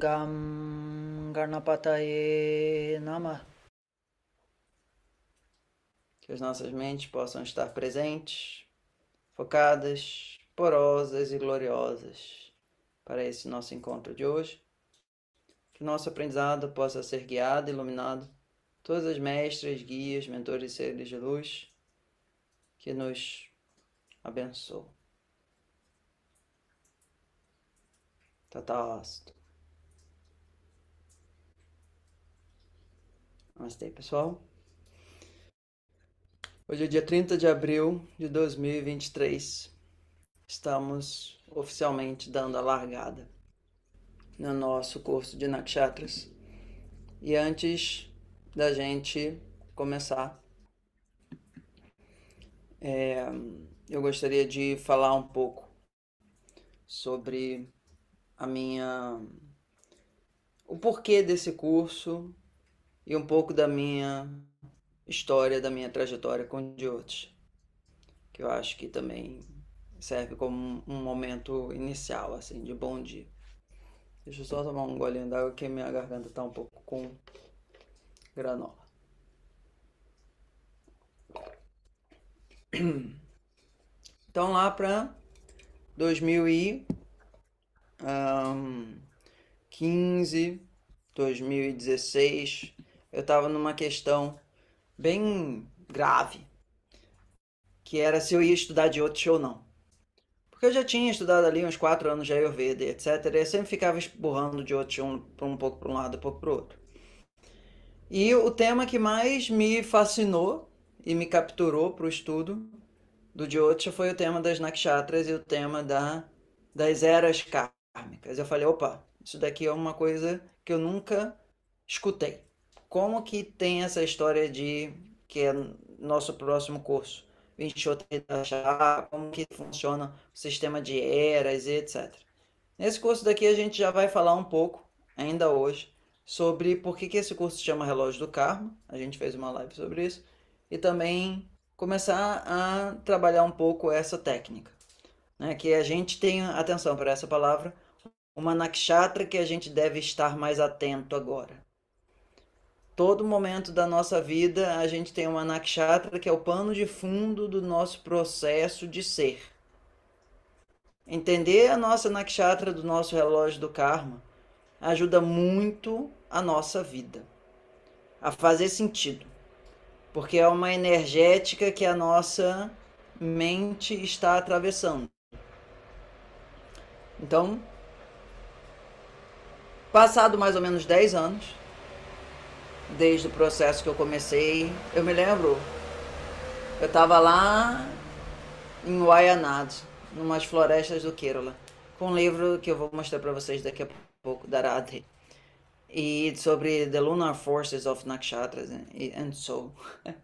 गं Ganapataye Que as nossas mentes possam estar presentes, focadas, porosas e gloriosas para esse nosso encontro de hoje. Que nosso aprendizado possa ser guiado, iluminado, todas as mestras, guias, mentores e seres de luz que nos abençoam. Tatastu. Namastê, pessoal. Hoje é dia 30 de abril de 2023. Estamos oficialmente dando a largada no nosso curso de Nakshatras. E antes da gente começar, é, eu gostaria de falar um pouco sobre a minha o porquê desse curso e um pouco da minha história, da minha trajetória com Diotes, que eu acho que também serve como um momento inicial, assim, de bom dia. Deixa eu só tomar um golinho d'água que minha garganta tá um pouco com granola. Então lá para 2015, 2016, eu estava numa questão bem grave, que era se eu ia estudar de outro ou não. Porque eu já tinha estudado ali uns quatro anos de Ayurveda, etc. E eu sempre ficava esburrando de outro um, um pouco para um lado, um pouco para o outro. E o tema que mais me fascinou e me capturou para o estudo do Jyotish foi o tema das nakshatras e o tema da, das eras kármicas. Eu falei, opa, isso daqui é uma coisa que eu nunca escutei como que tem essa história de que é nosso próximo curso? 28 já, como que funciona o sistema de eras e etc. Nesse curso daqui a gente já vai falar um pouco, ainda hoje, sobre por que, que esse curso se chama Relógio do Karma. A gente fez uma live sobre isso. E também começar a trabalhar um pouco essa técnica. Né? Que a gente tenha atenção para essa palavra, uma nakshatra que a gente deve estar mais atento agora todo momento da nossa vida a gente tem uma nakshatra que é o pano de fundo do nosso processo de ser. Entender a nossa nakshatra do nosso relógio do karma ajuda muito a nossa vida a fazer sentido, porque é uma energética que a nossa mente está atravessando. Então, passado mais ou menos 10 anos, desde o processo que eu comecei. Eu me lembro, eu estava lá em Waianato, numas florestas do Kerala, com um livro que eu vou mostrar para vocês daqui a pouco, da Radhe, e sobre The Lunar Forces of Nakshatras and Soul.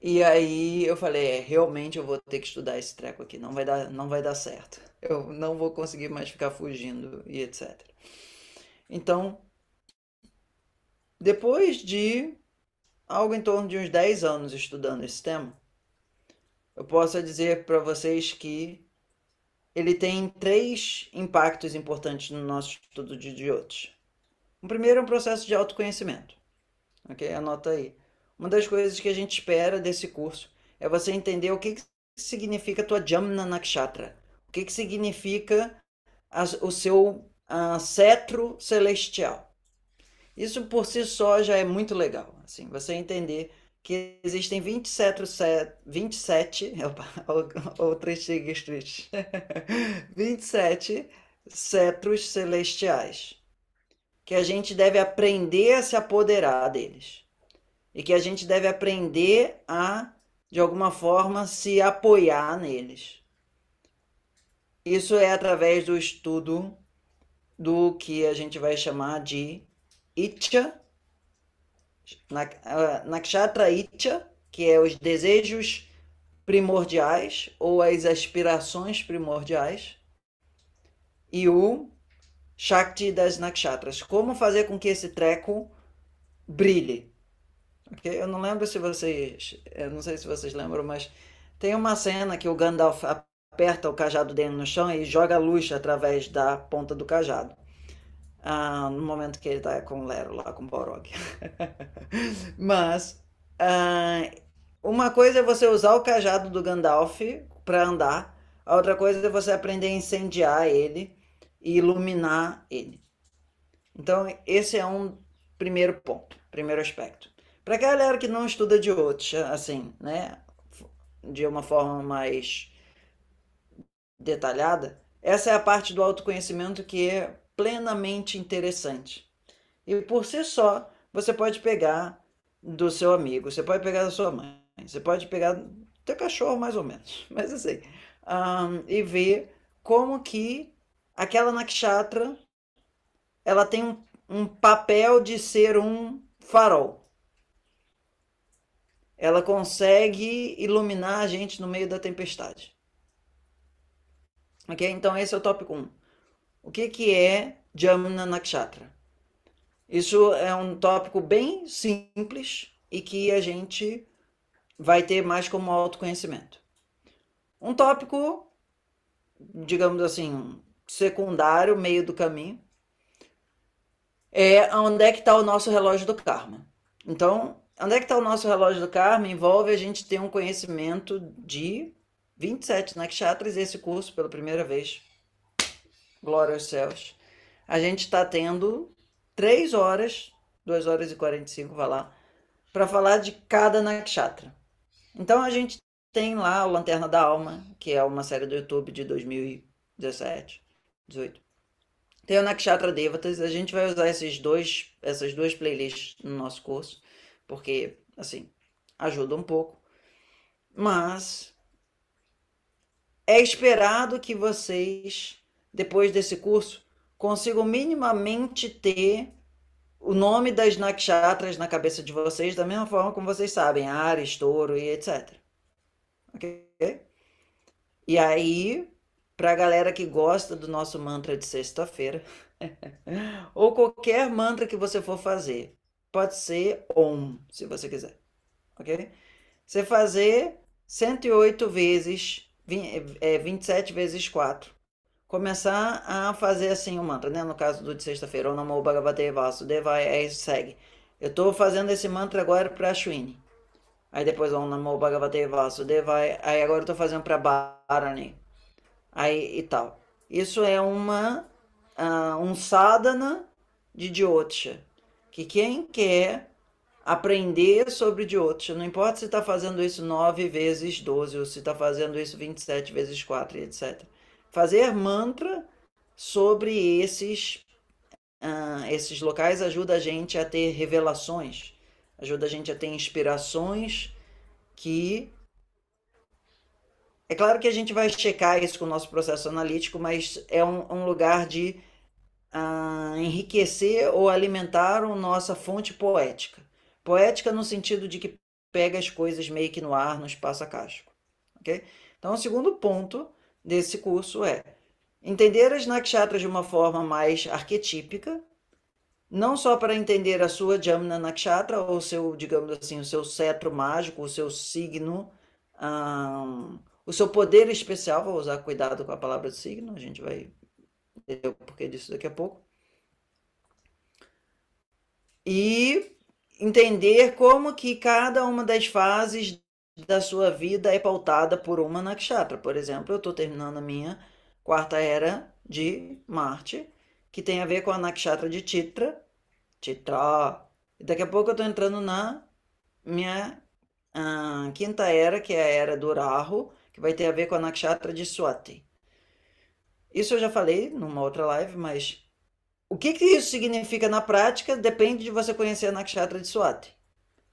E aí eu falei, é, realmente eu vou ter que estudar esse treco aqui, não vai dar, não vai dar certo. Eu não vou conseguir mais ficar fugindo e etc. Então, depois de algo em torno de uns 10 anos estudando esse tema, eu posso dizer para vocês que ele tem três impactos importantes no nosso estudo de idiotas. O primeiro é um processo de autoconhecimento. Ok? Anota aí. Uma das coisas que a gente espera desse curso é você entender o que, que significa a tua Jamna Nakshatra. O que, que significa a, o seu a, ah, cetro celestial. Isso por si só já é muito legal, assim, você entender que existem 27, 27 outras siglas 27 cetros celestiais, que a gente deve aprender a se apoderar deles e que a gente deve aprender a, de alguma forma, se apoiar neles. Isso é através do estudo do que a gente vai chamar de Itcha, ah, Nakshatra Itcha, que é os desejos primordiais ou as aspirações primordiais, e o Shakti das Nakshatras. Como fazer com que esse treco brilhe? Okay? Eu não lembro se vocês, eu não sei se vocês lembram, mas tem uma cena que o Gandalf aperta o cajado dele no chão e joga a luz através da ponta do cajado uh, no momento que ele está com o Lero lá, com o Mas uh, uma coisa é você usar o cajado do Gandalf para andar, a outra coisa é você aprender a incendiar ele e iluminar ele. Então, esse é um primeiro ponto, primeiro aspecto. Para a galera que não estuda de outro, assim, né, de uma forma mais detalhada, essa é a parte do autoconhecimento que plenamente interessante. E por si só, você pode pegar do seu amigo, você pode pegar da sua mãe, você pode pegar do seu cachorro, mais ou menos, mas assim, um, e ver como que aquela nakshatra ela tem um, um papel de ser um farol. Ela consegue iluminar a gente no meio da tempestade. Ok? Então, esse é o tópico 1. O que, que é Jamna Nakshatra? Isso é um tópico bem simples e que a gente vai ter mais como autoconhecimento. Um tópico, digamos assim, secundário, meio do caminho, é onde é que está o nosso relógio do karma. Então, onde é que está o nosso relógio do karma? Envolve a gente ter um conhecimento de 27 nakshatras, esse curso pela primeira vez Glória aos céus. A gente está tendo três horas, 2 horas e 45, vai lá, para falar de cada nakshatra. Então a gente tem lá o Lanterna da Alma, que é uma série do YouTube de 2017, 2018. Tem o Nakshatra Devatas, a gente vai usar esses dois, essas duas playlists no nosso curso, porque, assim, ajuda um pouco. Mas é esperado que vocês depois desse curso, consigam minimamente ter o nome das nakshatras na cabeça de vocês, da mesma forma como vocês sabem, Ares, Touro e etc. Ok? E aí, para a galera que gosta do nosso mantra de sexta-feira, ou qualquer mantra que você for fazer, pode ser OM, se você quiser. Ok? Você fazer 108 vezes, 20, é, 27 vezes 4 começar a fazer assim o um mantra, né? No caso do de sexta-feira, Namo Bhagavate Vasudevaya, é isso, segue. Eu estou fazendo esse mantra agora para Ashwini. Aí depois Om Namo Bhagavate Vasudevaya, é, aí agora eu tô fazendo para Bharani. Aí e tal. Isso é uma uh, um sadhana de Jyotisha, que quem quer aprender sobre Jyotisha, não importa se está fazendo isso nove vezes 12 ou se está fazendo isso 27 vezes 4, etc fazer mantra sobre esses, uh, esses locais ajuda a gente a ter revelações, ajuda a gente a ter inspirações que. É claro que a gente vai checar isso com o nosso processo analítico, mas é um, um lugar de uh, enriquecer ou alimentar a nossa fonte poética. Poética no sentido de que pega as coisas meio que no ar, no espaço acástico. Ok? Então, o segundo ponto desse curso é entender as nakshatras de uma forma mais arquetípica, não só para entender a sua Jamna Nakshatra, ou seu, digamos assim, o seu cetro mágico, o seu signo, um, o seu poder especial, vou usar cuidado com a palavra signo, a gente vai entender o porquê disso daqui a pouco. E entender como que cada uma das fases da sua vida é pautada por uma nakshatra. Por exemplo, eu estou terminando a minha quarta era de Marte, que tem a ver com a nakshatra de Titra. Titra. daqui a pouco eu estou entrando na minha ah, quinta era, que é a era do Rahu, que vai ter a ver com a nakshatra de Swati. Isso eu já falei numa outra live, mas o que, que isso significa na prática depende de você conhecer a nakshatra de Swati.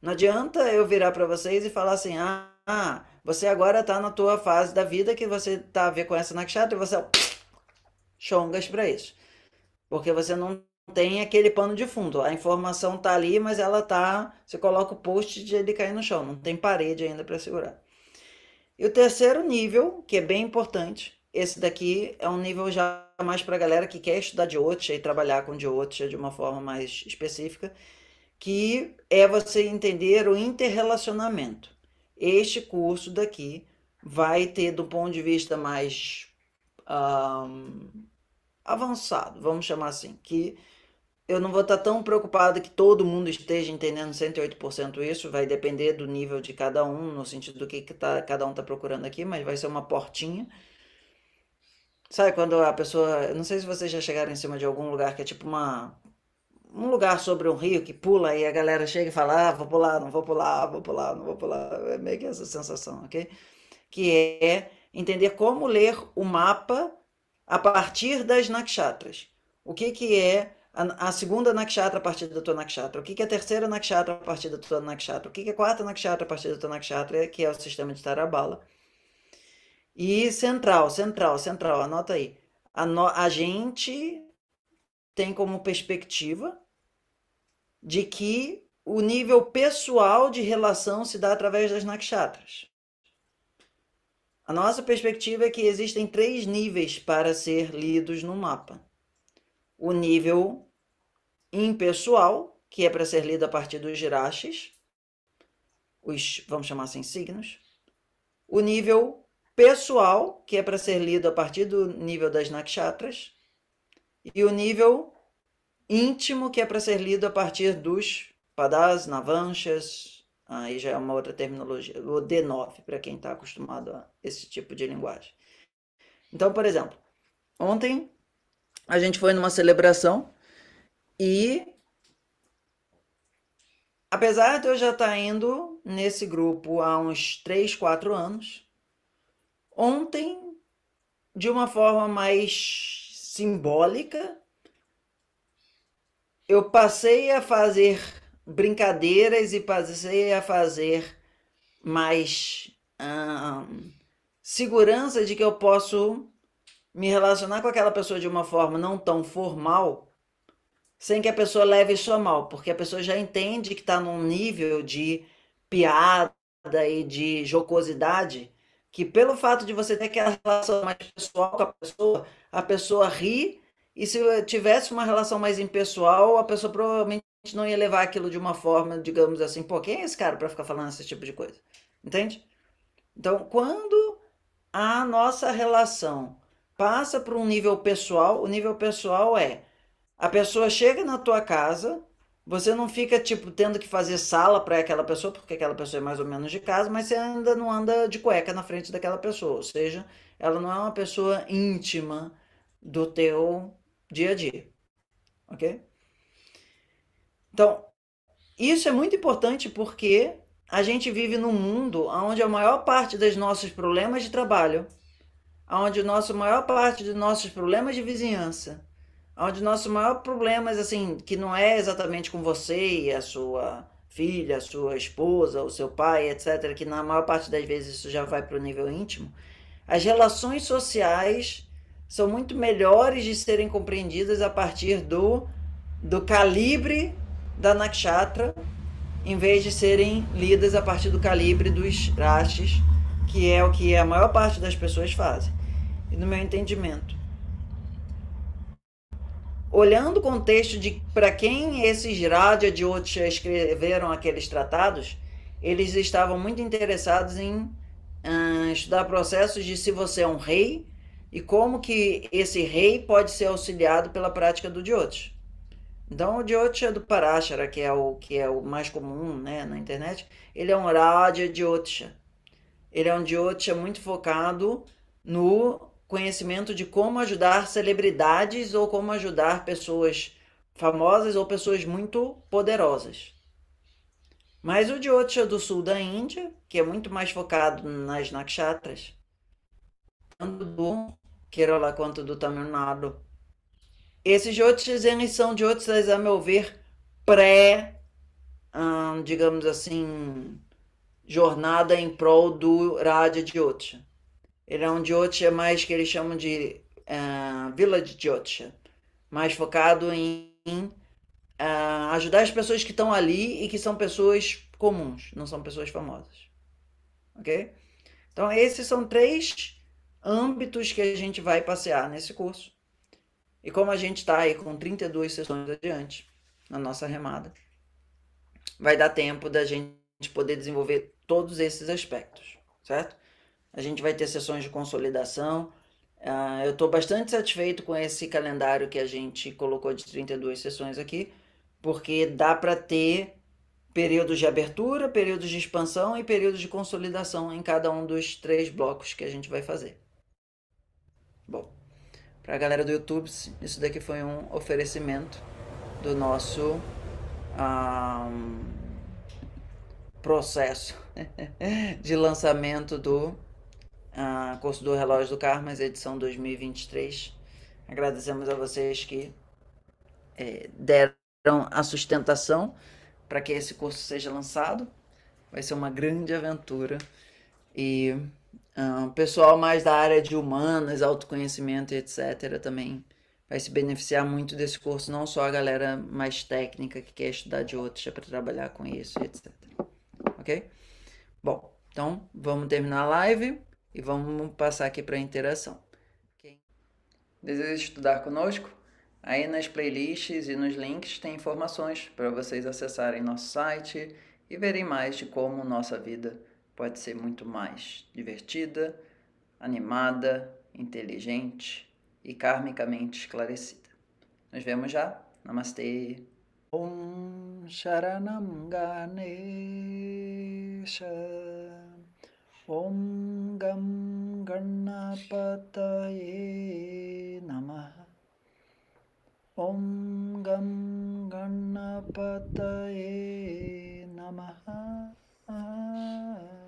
Não adianta eu virar para vocês e falar assim: ah, ah, você agora tá na tua fase da vida que você tá a ver com essa nakshatra e você é chongas para isso. Porque você não tem aquele pano de fundo. A informação tá ali, mas ela tá. Você coloca o post de ele cair no chão, não tem parede ainda para segurar. E o terceiro nível, que é bem importante, esse daqui é um nível já mais para galera que quer estudar de e trabalhar com Jyoticha de uma forma mais específica, que é você entender o interrelacionamento. Este curso daqui vai ter, do ponto de vista mais um, avançado, vamos chamar assim, que eu não vou estar tão preocupado que todo mundo esteja entendendo 108% isso, vai depender do nível de cada um, no sentido do que, que tá, cada um está procurando aqui, mas vai ser uma portinha. Sabe quando a pessoa. Não sei se vocês já chegaram em cima de algum lugar que é tipo uma um lugar sobre um rio que pula e a galera chega e fala: ah, vou pular, não vou pular, vou pular, não vou pular. É meio que essa sensação, ok? Que é entender como ler o mapa a partir das nakshatras. O que, que é a, segunda nakshatra a partir da tua nakshatra? O que, que é a terceira nakshatra a partir da tua nakshatra? O que, que é a quarta nakshatra a partir da tua nakshatra, que é o sistema de Tarabala? E central, central, central, anota aí. A, no, a gente tem como perspectiva de que o nível pessoal de relação se dá através das nakshatras. A nossa perspectiva é que existem três níveis para ser lidos no mapa: o nível impessoal, que é para ser lido a partir dos girashis, os, vamos chamar assim, signos, o nível pessoal, que é para ser lido a partir do nível das nakshatras, e o nível íntimo que é para ser lido a partir dos padás, navanchas, aí já é uma outra terminologia, o D9, para quem está acostumado a esse tipo de linguagem. Então, por exemplo, ontem a gente foi numa celebração e apesar de eu já estar tá indo nesse grupo há uns 3, 4 anos, ontem, de uma forma mais simbólica, eu passei a fazer brincadeiras e passei a fazer mais hum, segurança de que eu posso me relacionar com aquela pessoa de uma forma não tão formal, sem que a pessoa leve isso a mal, porque a pessoa já entende que está num nível de piada e de jocosidade que pelo fato de você ter aquela relação mais pessoal com a pessoa, a pessoa ri e se tivesse uma relação mais impessoal, a pessoa provavelmente não ia levar aquilo de uma forma, digamos assim, pô, quem é esse cara para ficar falando esse tipo de coisa? Entende? Então, quando a nossa relação passa para um nível pessoal, o nível pessoal é a pessoa chega na tua casa, você não fica tipo tendo que fazer sala para aquela pessoa, porque aquela pessoa é mais ou menos de casa, mas você ainda não anda de cueca na frente daquela pessoa, ou seja, ela não é uma pessoa íntima do teu dia a dia. Ok? Então, isso é muito importante porque a gente vive num mundo onde a maior parte dos nossos problemas de trabalho, onde a nossa maior parte dos nossos problemas de vizinhança, onde nossos maior problemas assim que não é exatamente com você e a sua filha, a sua esposa, o seu pai, etc, que na maior parte das vezes isso já vai para o nível íntimo, as relações sociais são muito melhores de serem compreendidas a partir do, do calibre da nakshatra, em vez de serem lidas a partir do calibre dos rastes, que é o que a maior parte das pessoas fazem, e no meu entendimento. Olhando o contexto de para quem esses Raja de outros escreveram aqueles tratados, eles estavam muito interessados em ah, estudar processos de se você é um rei e como que esse rei pode ser auxiliado pela prática do Jyotish. Então, o Jyotish é do Parashara, que é o, que é o mais comum né, na internet, ele é um Raja Jyotish. Ele é um Jyotish muito focado no conhecimento de como ajudar celebridades ou como ajudar pessoas famosas ou pessoas muito poderosas. Mas o Jyotish é do sul da Índia, que é muito mais focado nas nakshatras, tanto do Kerala quanto do Tamil Nadu. Esses jyotish, eles são jyotish, a meu ver, pré, hum, digamos assim, jornada em prol do Raja Jyotish. Ele é um Jyotish mais que eles chamam de uh, Village Jyotish, mais focado em, em uh, ajudar as pessoas que estão ali e que são pessoas comuns, não são pessoas famosas. Ok? Então, esses são três âmbitos que a gente vai passear nesse curso. E como a gente está aí com 32 sessões adiante na nossa remada, vai dar tempo da gente poder desenvolver todos esses aspectos, certo? A gente vai ter sessões de consolidação. Uh, eu estou bastante satisfeito com esse calendário que a gente colocou de 32 sessões aqui, porque dá para ter períodos de abertura, períodos de expansão e períodos de consolidação em cada um dos três blocos que a gente vai fazer. Bom, para a galera do YouTube, isso daqui foi um oferecimento do nosso um, processo de lançamento do uh, curso do Relógio do Karma, edição 2023. Agradecemos a vocês que eh, deram a sustentação para que esse curso seja lançado. Vai ser uma grande aventura e pessoal mais da área de humanas, autoconhecimento e etc. também vai se beneficiar muito desse curso, não só a galera mais técnica que quer estudar de outros é para trabalhar com isso, etc. Ok? Bom, então vamos terminar a live e vamos passar aqui para a interação. Quem deseja estudar conosco? Aí nas playlists e nos links tem informações para vocês acessarem nosso site e verem mais de como nossa vida pode ser muito mais divertida, animada, inteligente e karmicamente esclarecida. Nos vemos já. Namastê. Om Sharanam Ganesha Om Gam Ganapataye Namaha Om ॐ गं गणपतये नमः